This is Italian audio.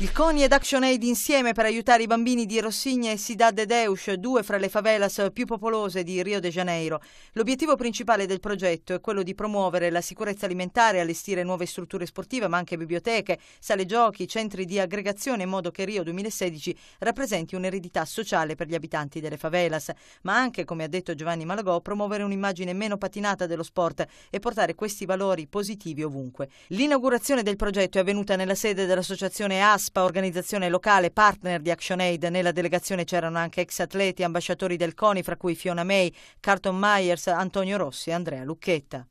Il CONI ed Action Aid insieme per aiutare i bambini di Rossigna e Cidade Deus, due fra le favelas più popolose di Rio de Janeiro. L'obiettivo principale del progetto è quello di promuovere la sicurezza alimentare, allestire nuove strutture sportive, ma anche biblioteche, sale giochi, centri di aggregazione, in modo che Rio 2016 rappresenti un'eredità sociale per gli abitanti delle favelas, ma anche, come ha detto Giovanni Malagò, promuovere un'immagine meno patinata dello sport e portare questi valori positivi ovunque. L'inaugurazione del progetto è avvenuta nella sede dell'associazione AS ASPA, organizzazione locale, partner di ActionAid. Nella delegazione c'erano anche ex atleti, ambasciatori del CONI, fra cui Fiona May, Carton Myers, Antonio Rossi e Andrea Lucchetta.